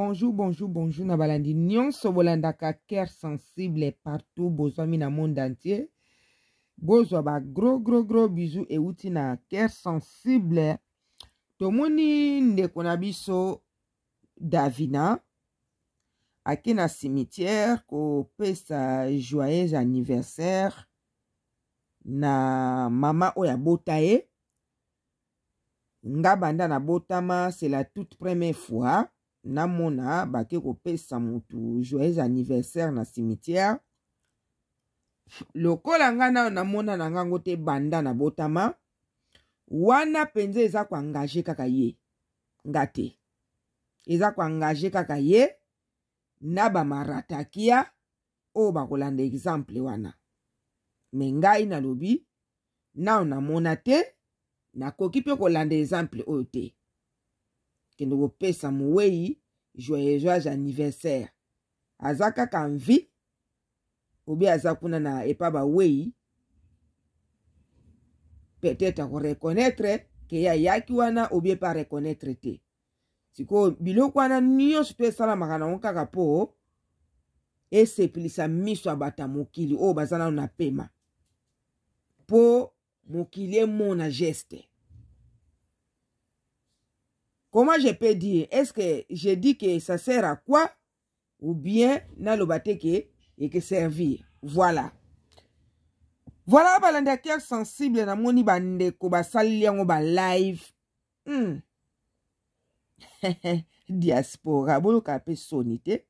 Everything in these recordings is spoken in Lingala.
bonjour bonjour bonjour na balandi nyonso bolandaka cœur sensible partout bozwa mi na monde entier bozwa bagros gros gros bijou euti na cœur sensible tomoni ndeko na biso davina ake na cimetière kopesa joyeuse anniversaire na mama oyo abota ye nga banda nabotama c'est la toute première fois namona bake kopesa motu joyeux anniversaire na cimetière lokola ngai nayo namona na ngango te banda na botama wana mpenza eza koangage kaka ye nga te eza koangage kaka ye na bamaratakia oyo bakolanda exemple wana me ngai nalobi nao namona te nakoki mpe kolanda exemple oyo te kende kopesa mowei joyejoage anniversaire aza kaka mvi obi aza kuna na epa bawei peut-être akoreconnaitre ke ye ayaki wana obi epa areconnaitre te sikoyo biloko wana nyonso to esalamaka nango kaka mpo esepelisa miso ya bato ya mokili oyo baza nano na pema mpo mokili emona geste comment je peux dire est-ce que je dis que ça sert à quoi ou bien naloba te ke eke servir voilà voilà balandi ya cœur sensible namoni bandeko basaleli yango balive mm. diaspora boluka mpe soni te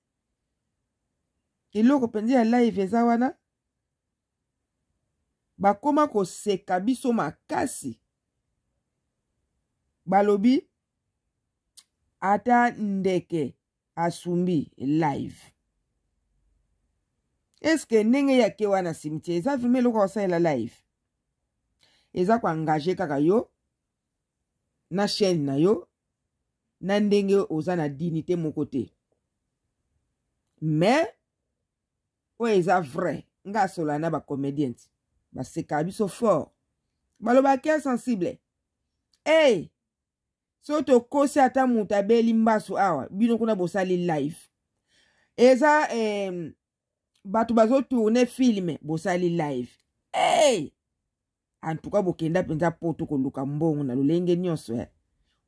eloko mpenza ya live eza wana bakóma koseka biso makasi balobi ata ndeke asumbi live eske ndenge yake wana simtie eza vrima eloko kosalela live eza koengage kaka yo na chaîne na yo na ndenge oza na dignité moko te mais oyo eza vrai nga asola na bacomédienne basekaka biso fort balobaki insensible ey so tokosi ata moto abeli mbaso awa bino kuna bosali live eza eh, bato bazotourne filme bosali live hey! antuka bokenda mpenza poto koluka mbongo na lolenge nyonso eh?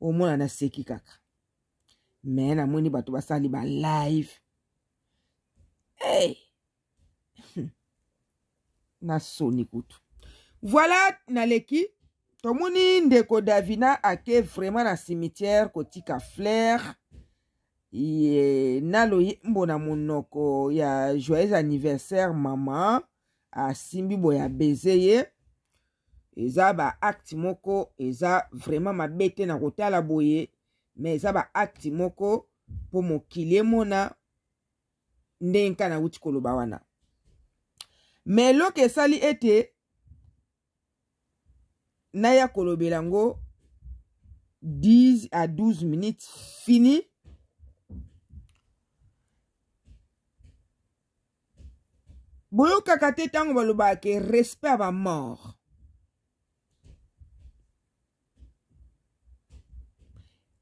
omona naseki kaka me namoni bato basali balive hey! nasoni kutu voilà naleki tomoni ndeko davina ake vraiment na cimetière kotika flaire ye na loyembo na monoko ya joyeux anniversaire mama asimbi boye abeze ye eza baacte moko eza vraiment mabe te na kotala boye me eza baacte moko mpo mokili emona ndenka nauti koloba wana me eloko esali ete naya kolobela yango 10 à 12 minutes fini boyokaka te ntango balobaka ke respect ya bamort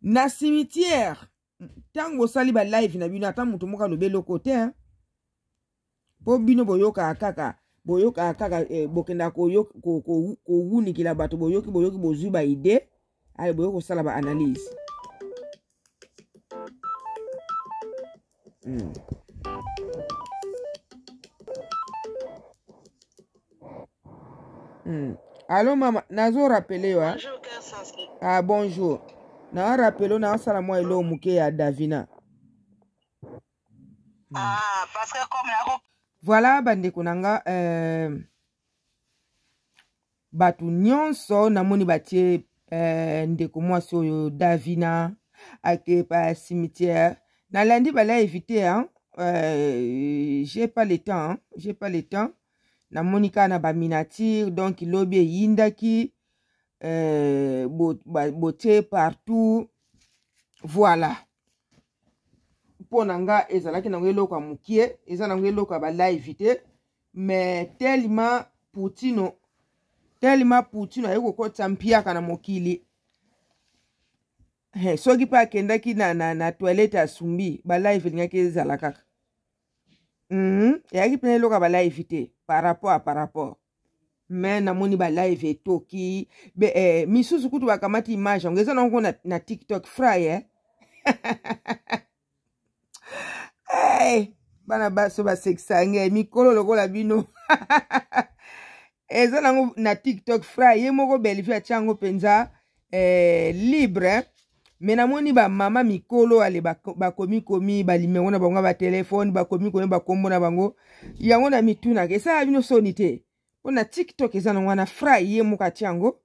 na cimetière ntango osali balive na bino ata moto moko alobi eloko te mpo bino boyokaka kaka boyoka kaka eh, bokenda kowunikila ko, ko, ko bato boyoki boyoki bozwi baide ale boyoki kosala baanalyse mm. mm. alo mama nazorapele yo ah, bonjour na rapele o na asala mwa elo moke ya davina mm. ah, parce que comme nako voilà bande konanga, euh, Batu nyonso namoni batye, euh, ndeko Davina oyo pa cimetière nalandi bala éviter, hein? Euh, j'ai pas le temps hein? j'ai pas le temps Na monika na baminature donc lobi eyindaki yindaki, euh, Bote partout voilà mpo na nga ezalaki nango eloko ya mokie eza nango eloko ya balaivi te me telema putino telema putino aye kokɔtisa mpiaka na mokili hey, eh, soki mpe akendaki na, na, na toilette asumbi balaive elingaki ezala kaka mm -hmm. eyaki mpena eloko ya balaive te par rapport a par rapport me namoni balive etoki be eh, misusu kutu bakamati image yango eza nango na, na tiktok fraye eh? hey, bana baso basekisa ngai mikolo lokola bino eza nango na tiktok frai ye moko belivie atia yango mpenza eh, libre me namoni bamama mikolo ale bakomikomi balimengo na bango ya batelefone bakomikomi bakombo na bango yango na mitunaka esala bino soni te mpo na tiktok eza nango wana frai ye moko atia yango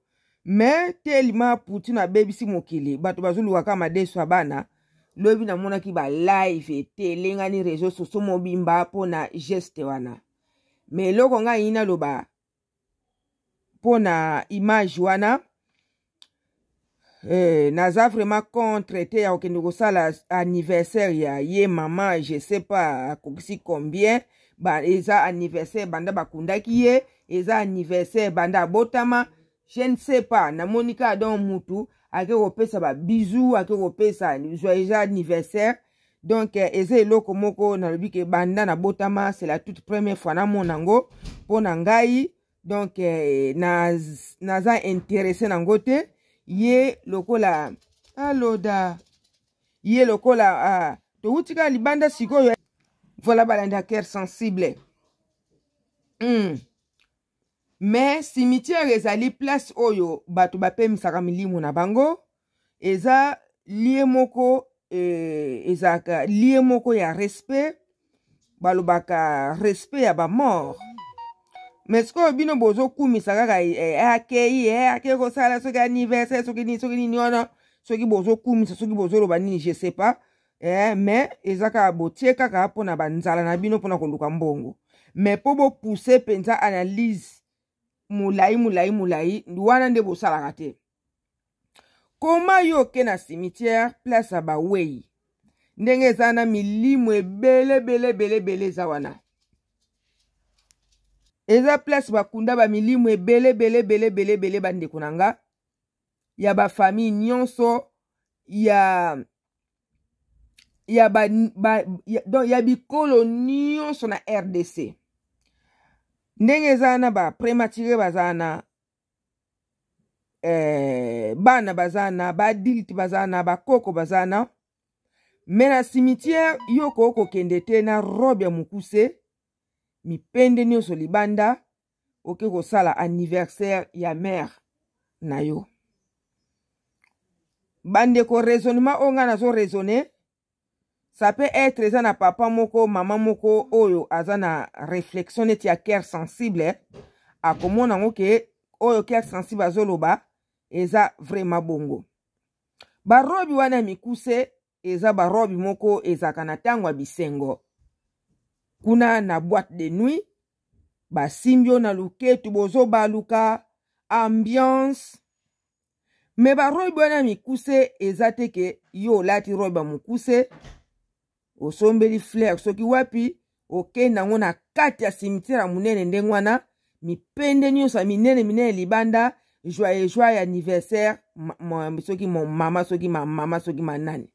me telima putu nabebisi mokili bato bazolukaka madeso ya bana lobi namonaki balive ete elengani réseau soso mobimba mpona geste wana me eloko ngai yini naloba mpona image wana Eh, naza vraiment contre te ya kokende kosala anniversaire ya ye mama je sais pas akokisi combien ba, eza anniversaire banda bakundaki ye eza anniversaire banda abotama mm -hmm. je ne sais pas namoni kaka donc mutu ake kopesa babizu ake kopesa joyeux anniversaire donk eh, eza eloko moko nalobi ke banda nabotama c'est la toute première fois namona yango mpo na ngai donk eh, naz, naza interesse nango te ye lokola aloda ah, ye lokola ah, towuti kaka libanda sikoyo voilà balandi ya cœur sensible mm. me simitiere ezali place oyo bato bapemisaka milimo na bango eza lie moko e, ezalaka lie moko ya respect balobaka respect ya bamort me sikoyo bino bozokumisa kaka eh, akei eh, ake kosala soki anniversaire soki nini soki nini wana soki bozokumisa soki bozoloba nini je sais pas eh, me eza kaka botie kaka mpona banzala na bino mpona koluka mbongo me mpo bopuse mpenza analyse molai molai molai wana nde bosalaka te koma yo oke na cimitière place ya bawei ndenge eza na milimo ebelebelebelebele eza wana eza place bakunda bamilimo ebelebelebelebelebele bandeko na nga ya bafamille nyonso ya ya, ba, ba, ya, don, ya bikolo nyonso na rdc ndenge eza na baprematire baza na eh, bana baza na baadilte baza na bakoko baza na me na simitiere yo kookokende te na robe ya mokuse mipende nyonso libanda oke kosala anniversaire ya mare na yo bandeko raisonnement oyo ngai nazorésonne sape etre eza na papa moko mama moko oyo aza na réflexion neti ya cœur sensible akomona yango ke oyo cœur sensible azoloba eza vraiment bongo barobi wana ya mikuse eza barobi moko ezalaka na ntango ya bisengo kuna na boîte de nuit basimbi oyo na luketu bozobaluka ambiance me barobi wana ya mikuse eza te ke yo olati robe ya mokuse osombeli fleire soki wapi okende yango na kati ya simitiere ya monene ndenge wana mipende nyonso ya minene minene libanda joye joye anniversaire soki mama soki mamama soki manani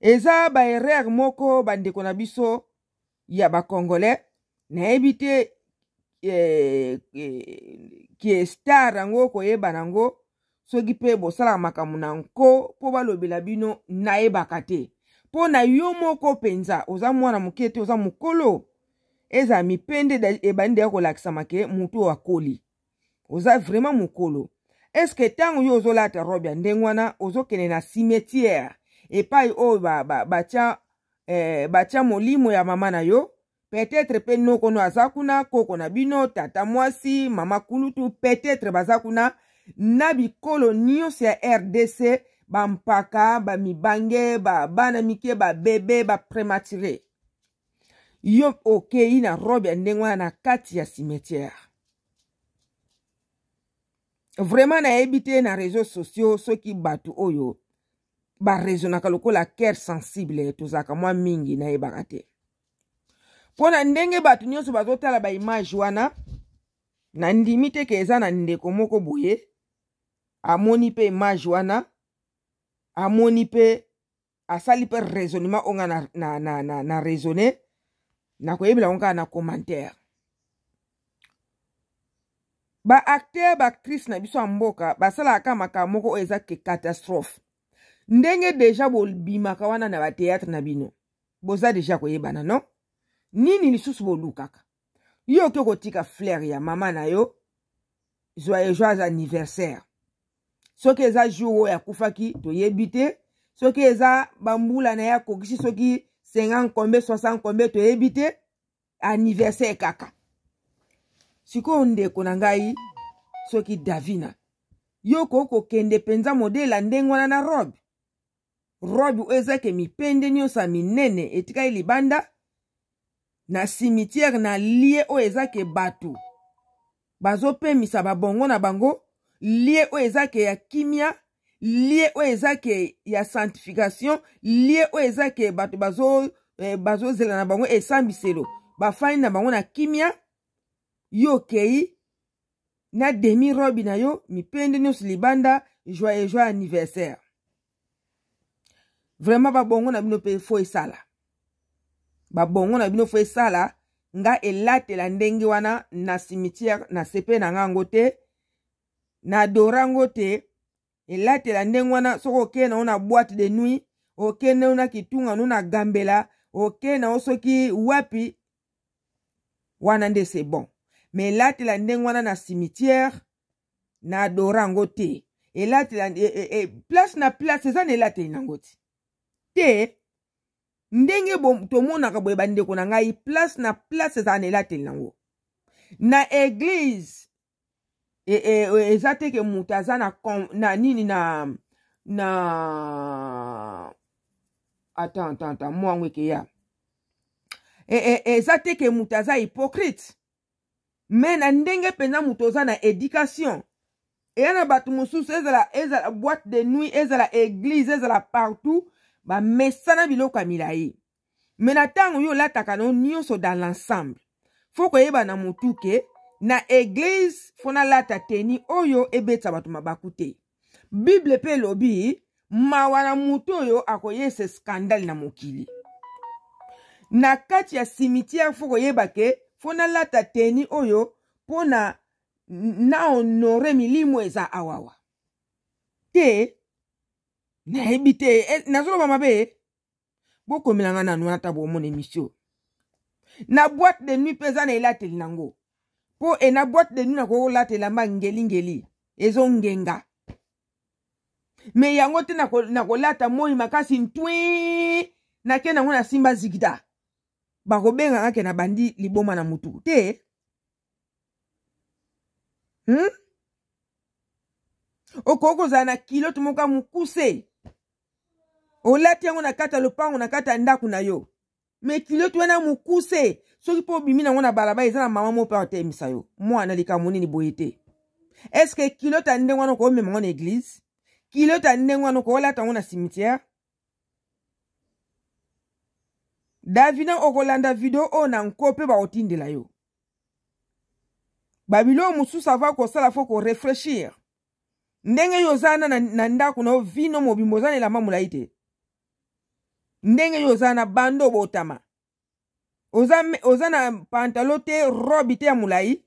eza baerreur moko bandeko na biso ya bacongolais nayebi te eh, eh, ki star yango koyeba nango soki mpe bosalaka makambo na nko mpo balobela bino nayebaka te mpo na yo moko mpenza oza mwana moke te oza mokolo ezala mipende ebandi ya kolakisama ke motu oyo akoli oza vraimen mokolo eske ntango yo ozolata robe ya ndenge wana ozokende na cimetière epai oyo batya eh, batya molimo ya mama na yo peut-être mpe nokono aza kuna koko na bino tata mwasi mama kulutu peut-être baza kuna na bikolo nyonso ya rdc bampaka bamibange babana mike babebe baprematire yo okei na robe ya ndenge wana na kati ya cimetière vraimen nayebi te na réseau sociaux soki bato oyo barezonaka lokola cœur sensible tozalaka mwa mingi nayebaka te mpo na ndenge bato nyonso bazotala baimage wana nandimi te ke eza na ndeko moko boye amoni mpe image wana amoni mpe asali mpe raisonnement onga na, na, na, na, na raisonne nakoyebela ngo kaka na commentaire baacteur baactrice na biso ya mboka basalaka kaka makambo moko oyo eza ke catastrophe ndenge deja bobimaka wana na bateatre na bino boza deja koyebana no nini lisusu bolukaka yo oke kotika flaire ya mama na yo zwa ezwa aza anniversaire soki eza jour oyo akufaki toyebi te soki eza bambula na ye akokisi soki 50 kombe 60 kombe toyebi te anniversaire kaka sikoyo ndeko na ngai soki davina yo kokokende mpenza modela ndenge wana na robe robe oyo ezaki mipende nyonso ya minene etikali libanda na simitiere na lie oyo ezaki bato bazopemisa babongo na bango lie oyo eza ke ya kimia lie oyo eza ke ya sanctification lie oyo eza ke bato eh, bazozela eh, bazo na bango esambiselo bafani na bango na kimia yo okei na demi robi na yo mipende nyonso libanda joye joye anniversaire vraiment babongo na bino mpe fo esala babongo na bino fo esala nga elatela ndenge wana na cimetière na sepe na ngango te na dorango te elatela ndenge wana soki okei na yo na boîte de nuit okende yo na kitungano na gambela okei na yo soki wapi wana nde se bon me elatela ndenge wana na cimetière na adora yango te elatela e, e, e, place na place eza na elateli nango ti te ndenge tomonaka boye bandeko na ngai place na place ezala na elateli nango na eglize eza te ke moto aza na, na nini na na atan atan atan mwango ekeya eza te ke moto aza hypocrite me na ndenge mpenza moto oza na éducation eya na bato mosusu ezala ezala boîte de nuit ezala église ezala partout bamesana biloko ya milai me na ntango yo olataka no nyonso dans l'ensemble fo koyeba na motu ke na eglize funa lata teni oyo ebeta bato mabaku te bible mpe elobi mawa na motu oyo akoyesa skandale na mokili na kati ya simitiere fo koyeba ke fo nalata teni oyo mpo na na honore milimo eza awawa te nayebi te e, nazoloba mabe bokomelanga nanu wana ata bomona emission na boîte de nuit mpe eza na elateli nango mpo enabwate de nini akokolata elamba ngelingeli ezongenga me yango te nakolata moi makasi ntwi nake nango nasimba zigida bakobengaka ke na bandi liboma na motu te hmm? okoki kozala na kilote moko ya mokuse olati yango na kati ya lopango na kati ya ndako na yo me kilote wana mokuse soki mpo obimi nango na balabala eza na mama moko mpe atelemisa yo mwana likambo nini boye te eske kilota ndenge wana okoomema ngo na eglize kilota ndenge wana okoolata ngo na cimetière davina okolanda video oyo na nko mpe bakotindela yo babiloko mosusu ava kosala fo korefreshir ndenge yo oza na na ndako na yo vino mobimba oza na elamba molai te ndenge yo oza na bando obotama oza, oza na pantalo te robi te ya molai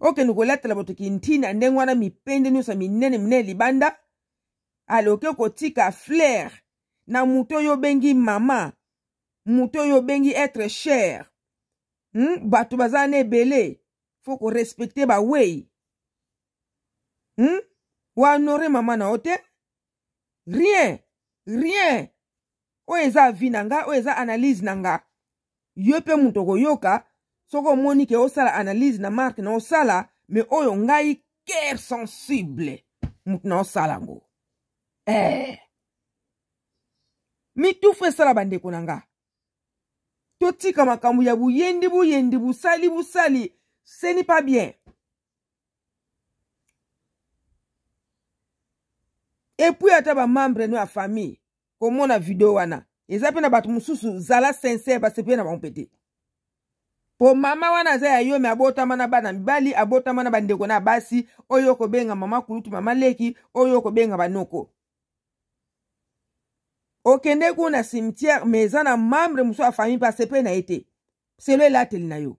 okende kolatela bato kintina ndenge wana mipende nyonso ya minene minene libanda aloke kotika flair na moto oyo obengi mama moto oyo obengi être cher hmm? bato baza wana ebele fo korespecte bawei hmm? waanore mama na yo te rien rien oyo eza avi na nga oyo eza analyse na nga yo mpe moto okoyoka soki omoni ke osala analyse na marke na osala me oyo ngai cœur sensible motu na osala yango eh. mitufu esala bandeko na nga totika makambo ya buyendi buyendi busali busali ce n'est pas bien epui ata bamembre no ya famille komona video wana eza mpe na bato mosusu zala sincere basepeli na bango mpe te po mama wana aza ya yo me abotama na bana mibali abotama na bandeko na basi oyo okobenga mama kulutu mama leki oyo okobenga banoko okende kuna na cimetière me eza na membre mosusu ya famille mpe asepe na ye te selo elateli na yo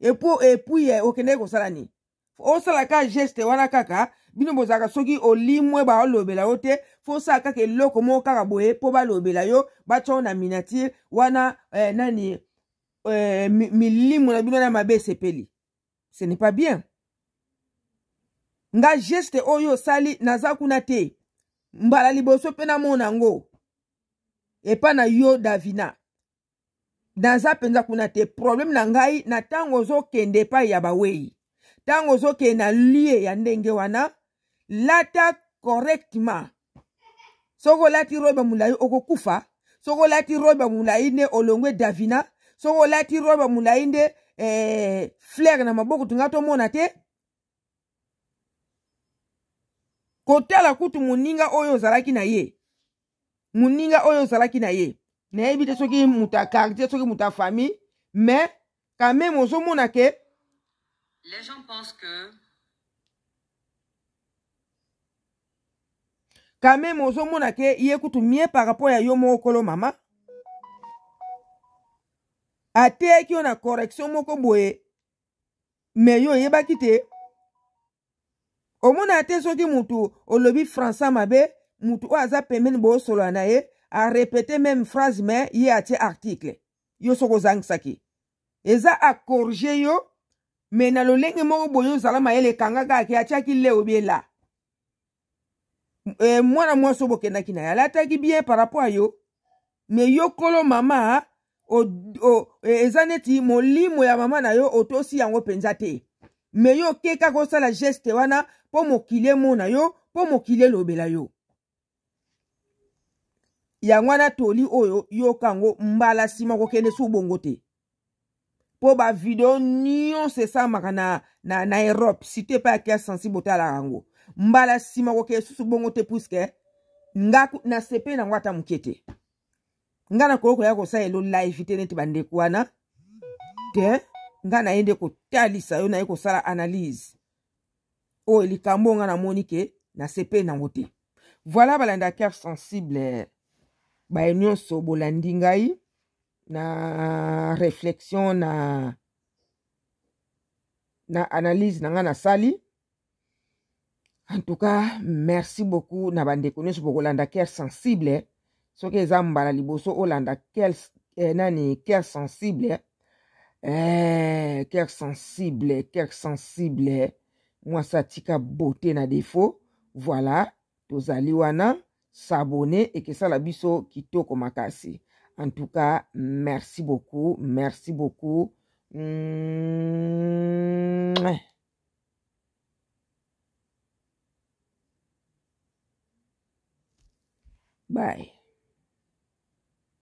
epui eh, okende kosala nini osalaka geste wana kaka bino bozalaka soki olimwe baolobela yo te fosala kaka eloko moko kaka boye mpo balobela yo batya yo na miniature wana eh, nani eh, milimo na bino na mabe esepeli ce n'est pas bien nga geste oyo osali naza kuna te mbala liboso mpe namona yango epa na yo davina naza mpenza kuna te probleme na ngai na ntango ozokende epai ya bawei ntango ozokende na lie ya ndenge wana lata correctement soki olati robe molai okokufa soki olati robe molai nde olongwe davina soki olati robe molai nde eh, flaire na maboko tunga tomona te kotala kutu moninga oyo ozalaki na ye moninga oyo ozalaki na ye nayebi te soki moto ya quartier soki moto ya famille mais quand même ozomona ke les gens pensent que quand même ozomona ke ye kutu mie par rapport ya yo moko kolo mama ateyaki yo na correction moko boye me yo oyebaki te omona te soki mutu olobi français mabe mutu oyo aza pembeni boosolola na ye arepete meme phrase me ye atie article yo soki ozangisaki eza akorge yo me na lolenge moko boye ozala mayele ekangaka ake atiaki le obiela e, mwana mwasi oyo bokendaki na ye alataki bien par rapport a yo me yo kolo mama o, o, e, eza neti molimo ya mama na yo otosi yango mpenza te me yo okeka kosala geste wana mpo mokili emona yo mpo mokili elobela yo yango wana toli oyo yoka yango mbala nsima kokende si ubongo te mpo bavideo nyonso esamaka na, na, na erope site epai akia sensi botalaka yango mbala nsima koke esusu bongo te puiske nga nasepeli nango ata moke te nga nakoki koya kosalela live te neti bandeko wana te nga naye nde kotalisa yo naye kosala analyse oyo likambo nga namoni ke nasepeli nango te voilà balanda ya cœur sensible baye nyonso bolandi ngai na réflexion na na analyse na nga nasali en tout cas merci beaucoup na bandeko nyonso bokolanda care sensible soki eza mbala liboso olanda care eh, nani care sensible eh, care sensible care sensible mwasi atika beauté na defo voilà tozali wana sabone ekesala biso kitoko makasi en tout cas merci beaucoup merci beaucoup mm -hmm. Bye.